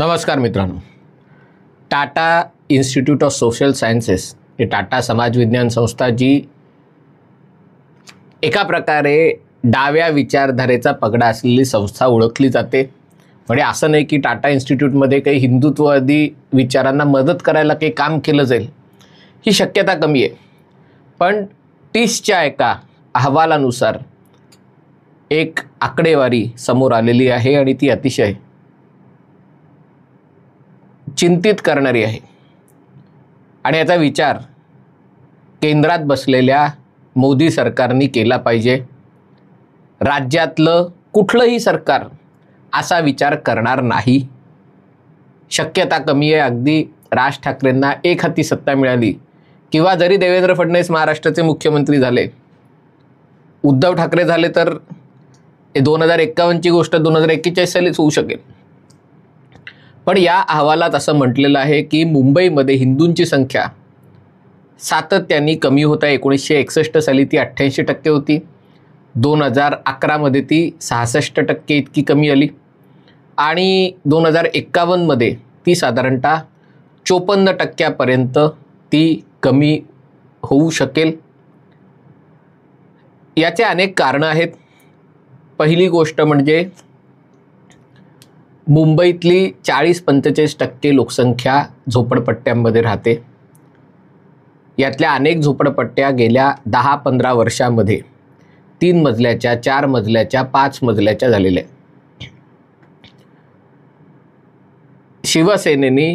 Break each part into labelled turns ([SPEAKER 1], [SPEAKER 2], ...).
[SPEAKER 1] नमस्कार मित्रांनो Tata institute of social sciences हे टाटा समाजविज्ञान संस्था जी एका प्रकारे डाव्या विचारधारेचा पगडा असलेली संस्था ओळखली जाते म्हणजे असं नाही की टाटा इन्स्टिट्यूटमध्ये काही हिंदुत्ववादी विचारांना मदत करायला काही काम केलं जाईल ही शक्यता कमी आहे पण टीसच्या एका अहवालानुसार एक आकडेवारी समोर आलेली आहे आणि ती अतिशय चिंतित करणारी आहे आणि याचा विचार केंद्रात बसलेल्या मोदी सरकारने केला पाहिजे राज्यातलं कुठलंही सरकार असा विचार करणार नाही शक्यता कमी आहे अगदी राज ठाकरेंना एक हाती सत्ता मिळाली किंवा जरी देवेंद्र फडणवीस महाराष्ट्राचे मुख्यमंत्री झाले उद्धव ठाकरे झाले तर दोन हजार एक्कावन्नची गोष्ट दोन हजार एक्केचाळीस सालीच होऊ शकेल पण या अहवालात असं म्हटलेलं आहे की मुंबईमध्ये हिंदूंची संख्या सातत्याने कमी होत आहे एकोणीसशे एकसष्ट साली ती अठ्ठ्याऐंशी टक्के होती दोन हजार अकरामध्ये ती सहासष्ट टक्के इतकी कमी आली आणि दोन हजार एक्कावन्नमध्ये ती साधारणतः चोपन्न टक्क्यापर्यंत ती कमी होऊ शकेल याचे अनेक कारणं आहेत पहिली गोष्ट म्हणजे मुंबईतली चाळीस पंचेचाळीस टक्के लोकसंख्या झोपडपट्ट्यांमध्ये राहते यातल्या अनेक झोपडपट्ट्या गेल्या दहा पंधरा वर्षामध्ये तीन मजल्याच्या चार मजल्याच्या पाच मजल्याच्या झालेल्या शिवसेनेने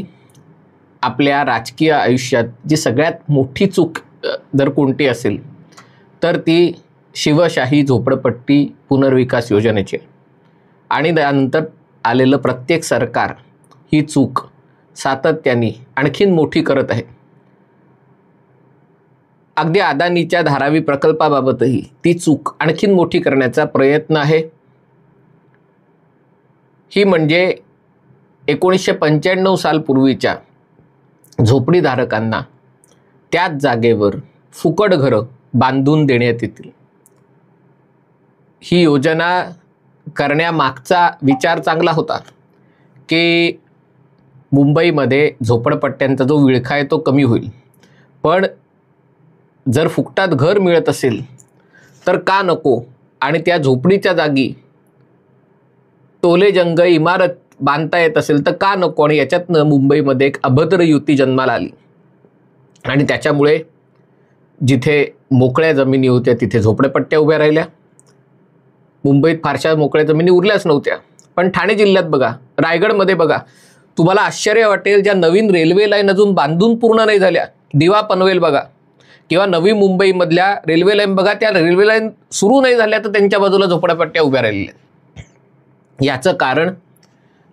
[SPEAKER 1] आपल्या राजकीय आयुष्यात जी सगळ्यात मोठी चूक जर कोणती असेल तर ती शिवशाही झोपडपट्टी पुनर्विकास योजनेची आणि त्यानंतर आलेलं प्रत्येक सरकार ही चूक सातत्याने आणखीन मोठी करत आहे अगदी अदानीच्या धारावी प्रकल्पाबाबतही ती चूक आणखीन मोठी करण्याचा प्रयत्न आहे ही म्हणजे एकोणीसशे पंच्याण्णव सालपूर्वीच्या झोपडीधारकांना त्याच जागेवर फुकट घरं बांधून देण्यात येतील ही योजना करण्यामागचा विचार चांगला होता की मुंबईमध्ये झोपडपट्ट्यांचा जो विळखा आहे तो कमी होईल पण जर फुकटात घर मिळत असेल तर का नको आणि त्या झोपडीच्या जागी टोले जंग इमारत बांधता येत असेल तर का नको आणि याच्यातनं मुंबईमध्ये एक अभद्र युती जन्माला आली आणि त्याच्यामुळे जिथे मोकळ्या जमिनी होत्या तिथे झोपडपट्ट्या उभ्या राहिल्या मुंबईत फारशा मोकळ्या जमिनी उरल्याच नव्हत्या पण ठाणे जिल्ह्यात बघा रायगडमध्ये बघा तुम्हाला आश्चर्य वाटेल ज्या नवीन रेल्वे लाईन अजून बांधून पूर्ण नाही झाल्या दिवा पनवेल बघा किंवा नवी मुंबईमधल्या रेल्वे लाईन बघा त्या रेल्वे लाईन सुरू नाही झाल्या तर त्यांच्या बाजूला झोपड्यापट्ट्या उभ्या राहिलेल्या याचं कारण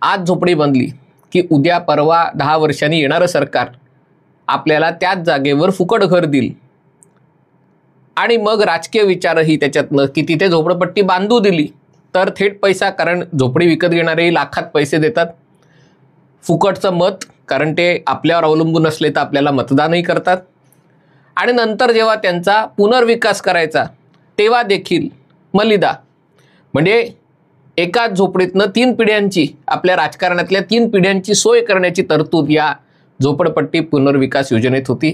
[SPEAKER 1] आज झोपडी बनली की उद्या परवा दहा वर्षांनी येणारं सरकार आपल्याला त्याच जागेवर फुकट घर देईल आणि मग राजकीय विचारही त्याच्यातनं की तिथे झोपडपट्टी बांधू दिली तर थेट पैसा कारण झोपडी विकत घेणारे लाखात पैसे देतात फुकटचं मत कारण ते आपल्यावर अवलंबून असले तर आपल्याला मतदानही करतात आणि नंतर जेव्हा त्यांचा पुनर्विकास करायचा तेव्हा देखील मलिदा म्हणजे एकाच झोपडीतनं तीन पिढ्यांची आपल्या राजकारणातल्या तीन पिढ्यांची सोय करण्याची तरतूद या झोपडपट्टी पुनर्विकास योजनेत होती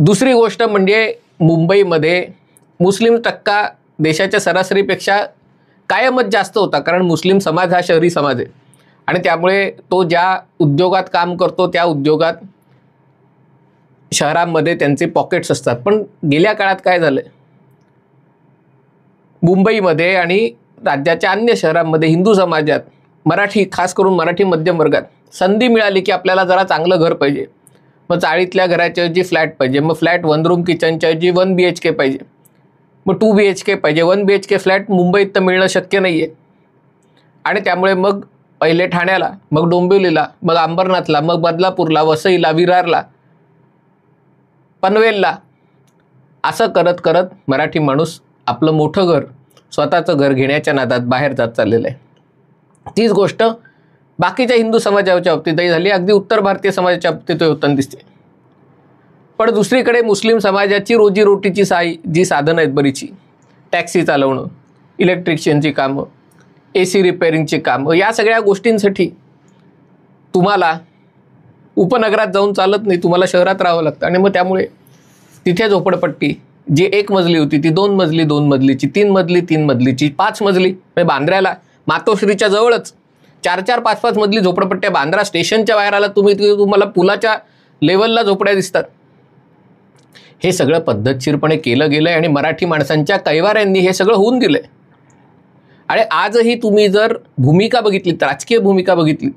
[SPEAKER 1] दुसरी गोष्ट म्हणजे मुंबईमध्ये मुस्लिम टक्का देशाच्या सरासरीपेक्षा कायमच जास्त होता कारण मुस्लिम समाज हा शहरी समाज आहे आणि त्यामुळे तो ज्या उद्योगात काम करतो त्या उद्योगात शहरांमध्ये त्यांचे पॉकेट्स असतात पण गेल्या काळात काय झालं मुंबईमध्ये आणि राज्याच्या अन्य शहरांमध्ये हिंदू समाजात मराठी खास करून मराठी मध्यम वर्गात संधी मिळाली की आपल्याला जरा चांगलं घर पाहिजे मग चाळीतल्या घराच्याऐवजी फ्लॅट पाहिजे मग फ्लॅट वन रूम किचनच्या जी वन बी एच के पाहिजे मग टू बी एच के पाहिजे one B H K flat मुंबईत तर मिळणं शक्य नाही आहे आणि त्यामुळे मग पहिले ठाण्याला मग डोंबिवलीला मग अंबरनाथला मग बदलापूरला वसईला विरारला पनवेलला असं करत करत मराठी माणूस आपलं मोठं घर स्वतःचं घर घेण्याच्या नादात बाहेर जात चाललेलं आहे तीच गोष्ट बाकीच्या हिंदू समाजाच्या बाबतीतही झाली अगदी उत्तर भारतीय समाजाच्या बाबतीतही होताना दिसते पण दुसरीकडे मुस्लिम समाजाची रोजीरोटीची साई जी साधनं आहेत बरीची टॅक्सी चालवणं इलेक्ट्रिशियनची कामं ए सी रिपेअरिंगची कामं या सगळ्या गोष्टींसाठी तुम्हाला उपनगरात जाऊन चालत नाही तुम्हाला शहरात राहावं लागतं आणि मग त्यामुळे तिथे झोपडपट्टी जी एक मजली होती ती दोन मजली दोन मजलीची तीन मजली तीन मजलीची पाच मजली म्हणजे बांद्र्याला मातोश्रीच्या जवळच चार चार पाच पाच मधली झोपडपट्ट्या बांद्रा स्टेशनच्या बाहेर आला तुम्ही तुम्हाला पुलाच्या लेवलला झोपड्या दिसतात हे सगळं पद्धतशीरपणे केलं गेलं आणि मराठी माणसांच्या कैवाऱ्यांनी हे सगळं होऊन दिलं आणि आजही तुम्ही जर भूमिका तर राजकीय भूमिका बघितली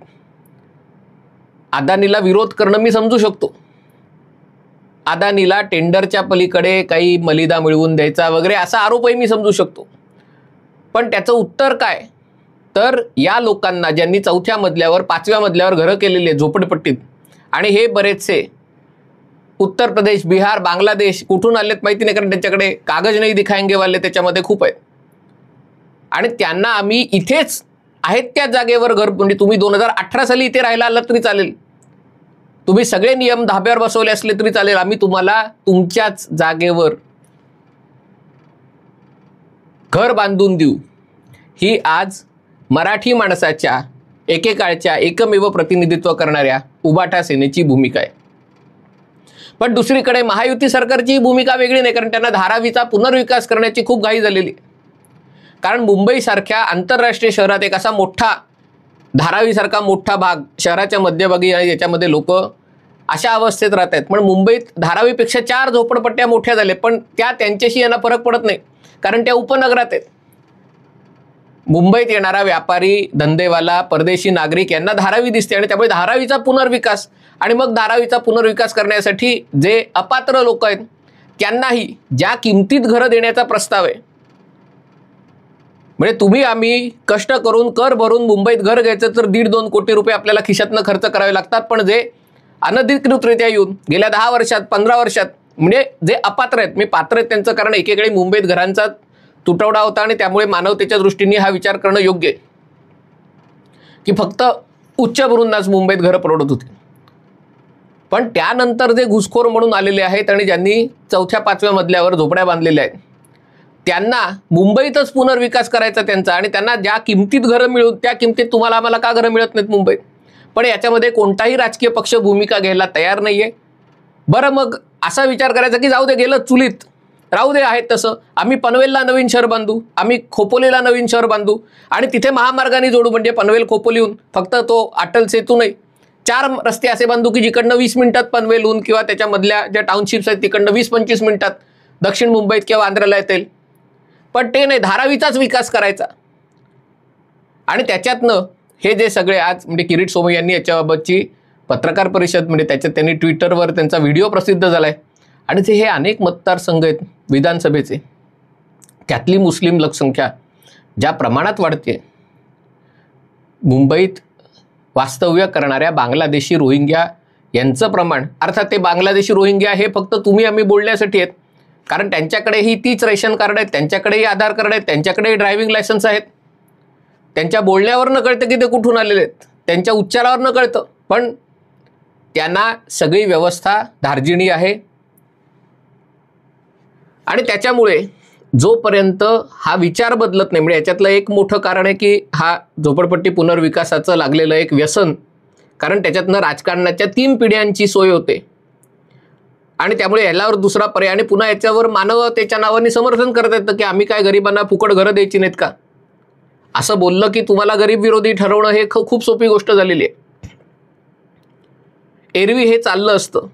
[SPEAKER 1] अदानीला विरोध करणं मी समजू शकतो अदानीला टेंडरच्या पलीकडे काही मलिदा मिळवून द्यायचा वगैरे असा आरोपही मी समजू शकतो पण त्याचं उत्तर काय तर या लोकांना ज्यांनी चौथ्या मधल्यावर पाचव्या मधल्यावर घरं केलेली आहेत झोपडपट्टीत आणि हे बरेचसे उत्तर प्रदेश बिहार बांगलादेश कुठून आलेत माहिती नाही कारण त्यांच्याकडे कागज नाही दिखायंगे वाले त्याच्यामध्ये खूप आहेत आणि त्यांना आम्ही इथेच आहेत त्या जागेवर घर म्हणजे तुम्ही दोन हजार अठरा साली इथे राहायला आलात तरी चालेल तुम्ही सगळे नियम धाब्यावर बसवले असले तरी चालेल आम्ही तुम्हाला तुमच्याच जागेवर घर बांधून देऊ ही आज मराठी माणसाच्या एकेकाळच्या एकमेव प्रतिनिधित्व करणाऱ्या उबाटा सेनेची भूमिका आहे पण दुसरीकडे महायुती सरकारची भूमिका वेगळी नाही कारण त्यांना धारावीचा पुनर्विकास करण्याची खूप घाई झालेली कारण मुंबईसारख्या आंतरराष्ट्रीय शहरात एक असा मोठा धारावीसारखा मोठा भाग शहराच्या मध्यभागी आहे याच्यामध्ये लोक अशा अवस्थेत राहत आहेत पण मुंबईत धारावीपेक्षा चार झोपडपट्ट्या मोठ्या झाल्या पण त्या त्यांच्याशी यांना फरक पडत नाही कारण त्या उपनगरात आहेत मुंबईत येणारा व्यापारी धंदेवाला परदेशी नागरिक यांना धारावी दिसते आणि त्यामुळे धारावीचा पुनर्विकास आणि मग धारावीचा पुनर्विकास करण्यासाठी जे अपात्र लोक आहेत त्यांनाही ज्या किमतीत घर देण्याचा प्रस्ताव आहे म्हणजे तुम्ही आम्ही कष्ट करून कर भरून मुंबईत घर घ्यायचं तर दीड दोन कोटी रुपये आपल्याला खिशातनं खर्च करावे लागतात पण जे अनधिकृतरित्या येऊन गेल्या दहा वर्षात पंधरा वर्षात म्हणजे जे अपात्र आहेत मी पात्र आहेत त्यांचं कारण एकेकडे मुंबईत घरांचा तुटवडा होता आणि त्यामुळे मानवतेच्या दृष्टीने हा विचार करणं योग्य आहे की फक्त उच्च मुंबईत घरं परवडत होती पण त्यानंतर जे घुसखोर म्हणून आलेले आहेत आणि ज्यांनी चौथ्या पाचव्या मजल्यावर झोपड्या बांधलेल्या आहेत त्यांना मुंबईतच पुनर्विकास करायचा त्यांचा आणि त्यांना ज्या किमतीत घरं मिळू त्या किमतीत तुम्हाला आम्हाला का घरं मिळत नाहीत मुंबईत पण याच्यामध्ये कोणताही राजकीय पक्ष भूमिका घ्यायला तयार नाही आहे बरं मग असा विचार करायचा की जाऊ दे गेलं चुलीत राहू दे आहेत तसं आम्ही पनवेलला नवीन शहर बांधू आम्ही खोपोलीला नवीन शहर बांधू आणि तिथे महामार्गाने जोडू म्हणजे पनवेल खोपोलीहून फक्त तो अटल सेतू नाही चार रस्ते असे बांधू की जिकडनं वीस मिनिटात पनवेलहून किंवा त्याच्यामधल्या ज्या टाउनशिप्स आहेत तिकडनं वीस पंचवीस मिनिटात दक्षिण मुंबईत किंवा आंध्राला येतील पण ते नाही धारावीचाच विकास करायचा आणि त्याच्यातनं हे जे सगळे आज म्हणजे किरीट सोमय यांनी याच्याबाबतची पत्रकार परिषद म्हणजे त्याच्यात त्यांनी ट्विटरवर त्यांचा व्हिडिओ प्रसिद्ध झाला आहे आणि ते हे अनेक मतदारसंघ आहेत विधानसभेचे त्यातली मुस्लिम लोकसंख्या ज्या प्रमाणात वाढते मुंबईत वास्तव्य करणाऱ्या बांगलादेशी रोहिंग्या यांचं प्रमाण अर्थात ते बांगलादेशी रोहिंग्या हे फक्त तुम्ही आम्ही बोलण्यासाठी आहेत कारण त्यांच्याकडेही तीच रेशन कार्ड आहेत त्यांच्याकडेही आधार कार्ड आहेत त्यांच्याकडेही ड्रायव्हिंग लायसन्स आहेत त्यांच्या बोलण्यावरनं कळतं की ते कुठून आलेले आहेत त्यांच्या उच्चारावरनं कळतं पण त्यांना सगळी व्यवस्था धार्जिणी आहे आणि त्याच्यामुळे जोपर्यंत हा विचार बदलत नाही म्हणजे याच्यातलं एक मोठं कारण आहे की हा झोपडपट्टी पुनर्विकासाचं लागलेलं एक व्यसन कारण त्याच्यातनं राजकारणाच्या तीन पिढ्यांची सोय होते आणि त्यामुळे यालावर दुसरा पर्याय आणि पुन्हा याच्यावर मानव त्याच्या नावाने समर्थन करत येतं की आम्ही काय गरिबांना फुकट घरं द्यायची नाहीत का असं बोललं की तुम्हाला गरीब विरोधी ठरवणं हे खूप सोपी गोष्ट झालेली आहे एरवी हे चाललं असतं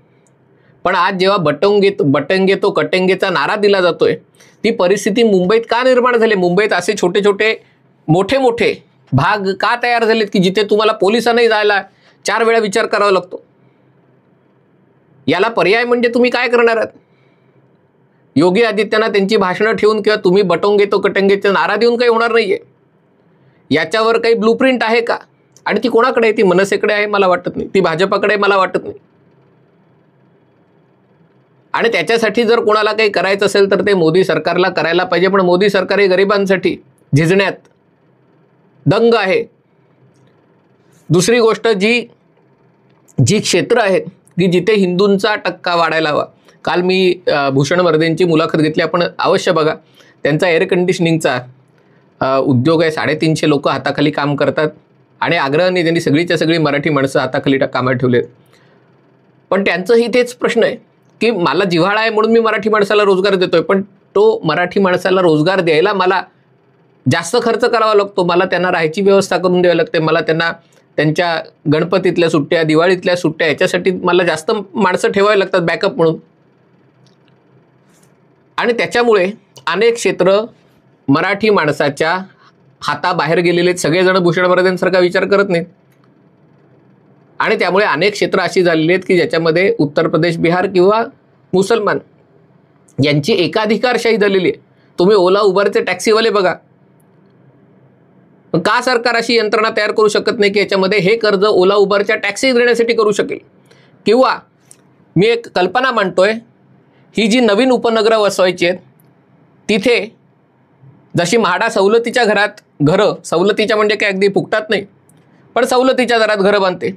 [SPEAKER 1] पण आज जेव्हा बटंगे बटंगे तो कटंगेचा नारा दिला जातोय ती परिस्थिती मुंबईत का निर्माण झाली मुंबईत असे छोटे छोटे मोठे मोठे भाग का तयार झालेत की जिथे तुम्हाला पोलिसांनाही जायला चार वेळा विचार करावा लागतो याला पर्याय म्हणजे तुम्ही काय करणार आहात योगी आदित्यनाथ त्यांची भाषणं ठेवून किंवा तुम्ही बटोंगे तो कटंगेचा नारा देऊन काही होणार नाही आहे याच्यावर काही ब्लूप्रिंट आहे का आणि ती कोणाकडे आहे ती मनसेकडे आहे मला वाटत नाही ती भाजपाकडे मला वाटत नाही आणि त्याच्यासाठी जर कोणाला काही करायचं असेल तर ते मोदी सरकारला करायला पाहिजे पण मोदी सरकार हे गरिबांसाठी झिजण्यात दंग आहे दुसरी गोष्ट जी जी क्षेत्र आहेत की जिथे हिंदूंचा टक्का वाढायला हवा काल मी भूषण वर्धेंची मुलाखत घेतली आपण अवश्य बघा त्यांचा एअर कंडिशनिंगचा उद्योग आहे साडेतीनशे लोक हाताखाली काम करतात आणि आग्रहाने त्यांनी सगळीच्या सगळी मराठी माणसं हाताखाली कामात ठेवलेत पण त्यांचंही तेच प्रश्न आहे की मला जिव्हाळा आहे म्हणून मी मराठी माणसाला रोजगार देतोय पण तो मराठी माणसाला रोजगार द्यायला मला जास्त खर्च करावा लागतो मला त्यांना राहायची व्यवस्था करून द्यावी लागते मला त्यांना त्यांच्या गणपतीतल्या सुट्ट्या दिवाळीतल्या सुट्ट्या याच्यासाठी मला जास्त माणसं ठेवावी लागतात बॅकअप म्हणून आणि त्याच्यामुळे अनेक क्षेत्र मराठी माणसाच्या हाताबाहेर गेलेले सगळेजण भूषण महाराजांसारखा विचार करत नाहीत आणि त्यामुळे अनेक क्षेत्र अशी झालेली आहेत की ज्याच्यामध्ये उत्तर प्रदेश बिहार किंवा मुसलमान यांची एकाधिकारशाही झालेली आहे तुम्ही ओला उबरचे टॅक्सीवाले बघा का सरकार अशी यंत्रणा तयार करू शकत नाही की याच्यामध्ये हे कर्ज ओला उबरच्या टॅक्सी देण्यासाठी करू शकेल किंवा मी एक कल्पना मांडतोय ही जी नवीन उपनगरं वसवायची आहेत तिथे जशी म्हाडा सवलतीच्या घरात घरं सवलतीच्या म्हणजे काय अगदी फुकटात नाही पण सवलतीच्या दरात घरं बांधते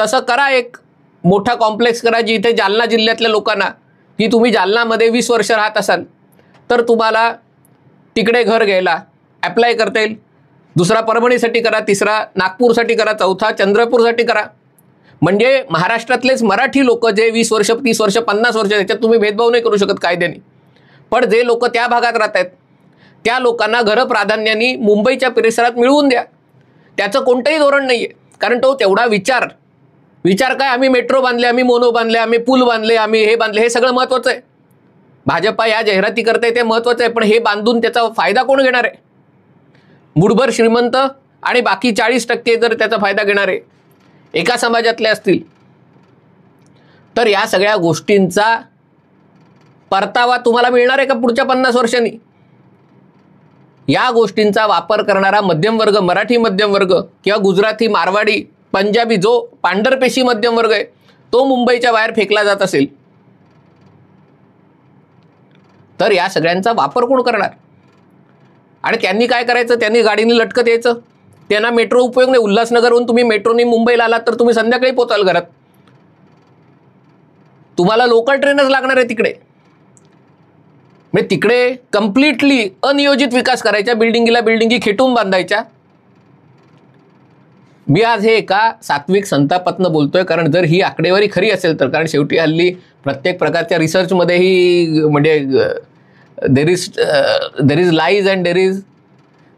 [SPEAKER 1] तसं करा एक मोठा कॉम्प्लेक्स करा जी इथे जालना जिल्ह्यातल्या लोकांना की तुम्ही जालनामध्ये वीस वर्ष राहत असाल तर तुम्हाला तिकडे घर घ्यायला ॲप्लाय करता येईल दुसरा परभणीसाठी करा तिसरा नागपूरसाठी करा चौथा चंद्रपूरसाठी करा म्हणजे महाराष्ट्रातलेच मराठी लोक जे वीस वर्ष तीस वर्ष पन्नास वर्ष त्याच्यात तुम्ही भेदभाव नाही करू शकत कायद्याने पण जे लोक त्या भागात राहत आहेत त्या लोकांना घरं प्राधान्याने मुंबईच्या परिसरात मिळवून द्या त्याचं कोणतंही धोरण नाही आहे कारण तो तेवढा विचार विचार काय आम्ही मेट्रो बांधले आम्ही मोनो बांधले आम्ही पूल बांधले आम्ही हे बांधले हे सगळं महत्वाचं आहे भाजपा या जाहिराती करते ते महत्वाचं आहे पण हे बांधून त्याचा फायदा कोण घेणार आहे मुठभर श्रीमंत आणि बाकी चाळीस टक्के जर त्याचा फायदा घेणार आहे एका समाजातले असतील तर या सगळ्या गोष्टींचा परतावा तुम्हाला मिळणार आहे का पुढच्या पन्नास वर्षांनी या गोष्टींचा वापर करणारा मध्यम वर्ग मराठी मध्यम वर्ग किंवा गुजराती मारवाडी पंजाबी जो पांढरपेशी मध्यम वर्ग आहे तो मुंबईच्या बाहेर फेकला जात असेल तर या सगळ्यांचा वापर कोण करणार आणि त्यांनी काय करायचं त्यांनी गाडीने लटकत यायचं त्यांना मेट्रो उपयोग नाही उल्हासनगरहून तुम्ही मेट्रोने मुंबईला आलात तर तुम्ही संध्याकाळी पोचाल घरात तुम्हाला लोकल ट्रेनच लागणार आहे तिकडे म्हणजे तिकडे कम्प्लिटली अनियोजित विकास करायचा बिल्डिंगीला बिल्डिंगी खेटून बांधायच्या मी आज हे एका सात्विक संतापातनं बोलतोय कारण जर ही आकडेवारी खरी असेल तर कारण शेवटी हल्ली प्रत्येक प्रकारच्या रिसर्चमध्येही म्हणजे there is there is lies and there is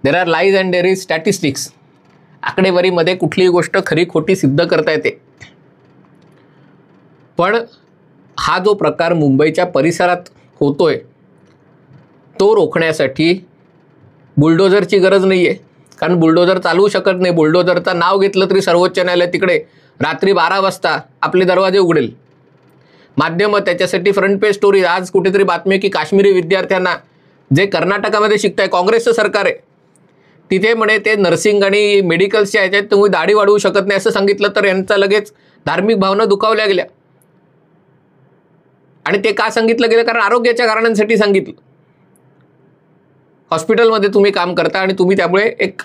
[SPEAKER 1] there are lies and there is statistics आकडेवारीमध्ये कुठलीही गोष्ट खरी खोटी सिद्ध करता येते पण हा जो प्रकार मुंबईच्या परिसरात होतोय तो रोखण्यासाठी बुलडोजरची गरज नाही आहे कारण बुलडोजर चालवू शकत नाही बुलडोजरचं नाव घेतलं तरी सर्वोच्च न्यायालय तिकडे रात्री बारा वाजता आपले दरवाजे उघडेल माध्यमं त्याच्यासाठी फ्रंट पेज स्टोरी आज कुठेतरी बातमी आहे की काश्मीरी विद्यार्थ्यांना जे कर्नाटकामध्ये शिकत आहे काँग्रेसचं सरकार आहे तिथे म्हणे ते नर्सिंग आणि मेडिकल्सच्या ह्याच्यात तुम्ही दाढी वाढवू शकत नाही असं सांगितलं तर यांचा लगेच धार्मिक भावना दुखावल्या गेल्या आणि ते का सांगितलं गेलं कारण आरोग्याच्या कारणांसाठी सांगितलं हॉस्पिटलमध्ये तुम्ही काम करता आणि तुम्ही त्यामुळे एक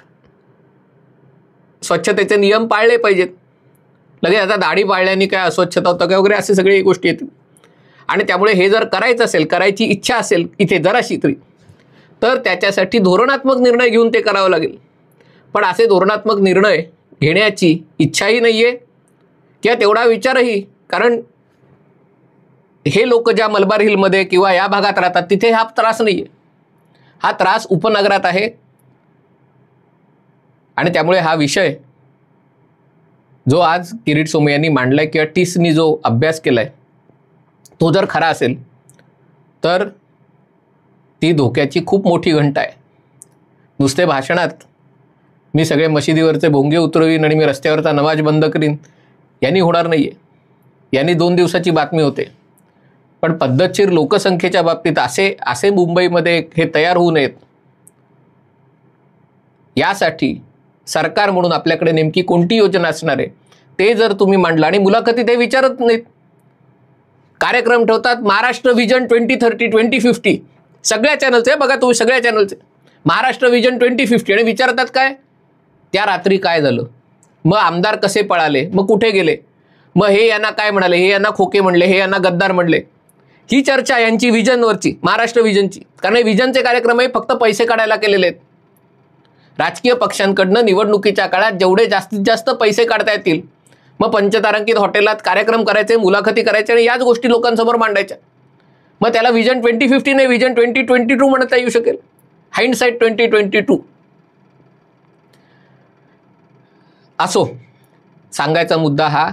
[SPEAKER 1] स्वच्छतेचे नियम पाळले पाहिजेत लगेच आता दाढी पाळल्याने काय अस्वच्छता होतं काय वगैरे असे सगळी गोष्टी येतील आणि त्यामुळे हे जर करायचं असेल करायची इच्छा असेल इथे जराशी तरी तर त्याच्यासाठी धोरणात्मक निर्णय घेऊन ते करावं लागेल पण असे धोरणात्मक निर्णय घेण्याची इच्छाही नाही आहे किंवा तेवढा विचारही कारण हे लोक ज्या मलबार हिलमध्ये किंवा या भागात राहतात तिथे हा त्रास नाही आहे हा त्रास उपनगरात आहे आणि त्यामुळे हा विषय जो आज किरीट सोमे यांनी मांडलाय किंवा टीसनी जो अभ्यास केलाय तो जर खरा असेल तर ती धोक्याची खूप मोठी घंटा आहे नुसते भाषणात मी सगळे मशिदीवरचे भोंगे उतरवीन आणि मी रस्त्यावरचा नमाज बंद करीन यांनी होणार नाही आहे यांनी दोन दिवसाची बातमी होते पण पद्धतशीर लोकसंख्येच्या बाबतीत असे असे मुंबईमध्ये हे तयार होऊ नयेत यासाठी सरकार म्हणून आपल्याकडे नेमकी कोणती योजना असणार आहे ते जर तुम्ही मांडलं आणि मुलाखती ते विचारत नाहीत कार्यक्रम ठेवतात Maharashtra vision twenty thirty twenty fifty सगळ्या चॅनलचे बघा तुम्ही सगळ्या चॅनलचे महाराष्ट्र विजन ट्वेंटी फिफ्टी आणि विचारतात काय त्या रात्री काय झालं मग आमदार कसे पळाले मग कुठे गेले मग हे यांना काय म्हणाले हे यांना खोके म्हणले हे यांना गद्दार म्हणले ही चर्चा यांची विजनवरची महाराष्ट्र विजनची कारण हे विजनचे हे फक्त पैसे काढायला केलेले आहेत राजकीय पक्षांकडनं निवडणुकीच्या काळात जेवढे जास्तीत जास्त पैसे काढता येतील मग पंचतारांकित हॉटेलात कार्यक्रम करायचे मुलाखती करायचे आणि याच गोष्टी लोकांसमोर मांडायच्या मग त्याला विजन ट्वेंटी फिफ्टी नाही विजन ट्वेंटी ट्वेंटी टू म्हणता येऊ शकेल हाईंडसाईट ट्वेंटी ट्वेंटी टू असो सांगायचा मुद्दा हा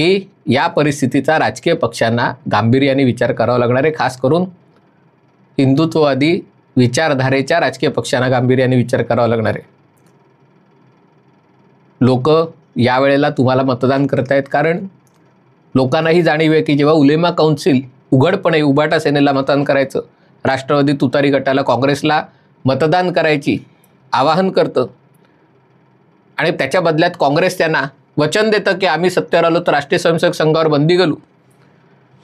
[SPEAKER 1] की या परिस्थितीचा राजकीय पक्षांना गांभीर्याने विचार करावा लागणार आहे खास करून हिंदुत्ववादी विचारधारेच्या राजकीय पक्षांना गांभीर्याने विचार करावा लागणार आहे लोक यावेळेला तुम्हाला मतदान करतायत कारण लोकांनाही जाणीव आहे की जेव्हा उलेमा कौन्सिल उघडपणे उबाटा सेनेला मतदान करायचं राष्ट्रवादी तुतारी गटाला काँग्रेसला मतदान करायची आवाहन करतं आणि त्याच्या बदल्यात काँग्रेस त्यांना वचन देतं की आम्ही सत्तेवर आलो तर राष्ट्रीय स्वयंसेवक संघावर बंदी घालू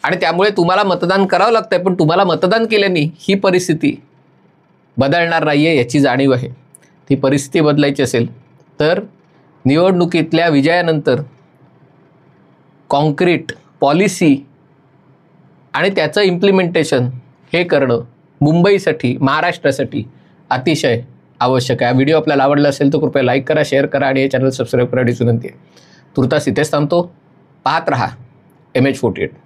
[SPEAKER 1] आणि त्यामुळे तुम्हाला मतदान करावं लागतंय पण तुम्हाला मतदान केल्याने ही परिस्थिती बदलणार नाही आहे याची जाणीव आहे ती परिस्थिती बदलायची असेल तर निवडणुकीतल्या विजयानंतर कॉन्क्रीट पॉलिसी आणि त्याचं इम्प्लिमेंटेशन हे करणं मुंबईसाठी महाराष्ट्रासाठी अतिशय आवश्यक आहे व्हिडिओ आपल्याला आवडला असेल तर कृपया लाईक करा शेअर करा आणि हे चॅनल सबस्क्राईब करा विनंती आहे तुर्तास इथेच थांबतो पाहत रहा एम एच फोर्टी एट